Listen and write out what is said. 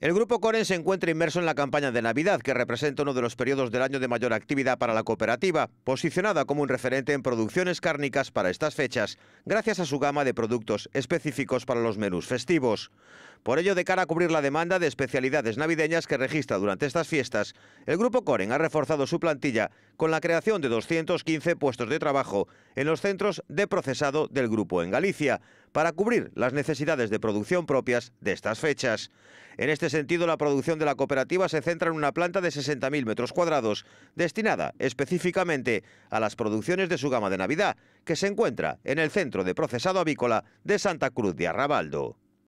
El grupo Coren se encuentra inmerso en la campaña de Navidad, que representa uno de los periodos del año de mayor actividad para la cooperativa, posicionada como un referente en producciones cárnicas para estas fechas, gracias a su gama de productos específicos para los menús festivos. Por ello, de cara a cubrir la demanda de especialidades navideñas que registra durante estas fiestas, el Grupo Coren ha reforzado su plantilla con la creación de 215 puestos de trabajo en los centros de procesado del grupo en Galicia, para cubrir las necesidades de producción propias de estas fechas. En este sentido, la producción de la cooperativa se centra en una planta de 60.000 metros cuadrados, destinada específicamente a las producciones de su gama de Navidad, que se encuentra en el centro de procesado avícola de Santa Cruz de Arrabaldo.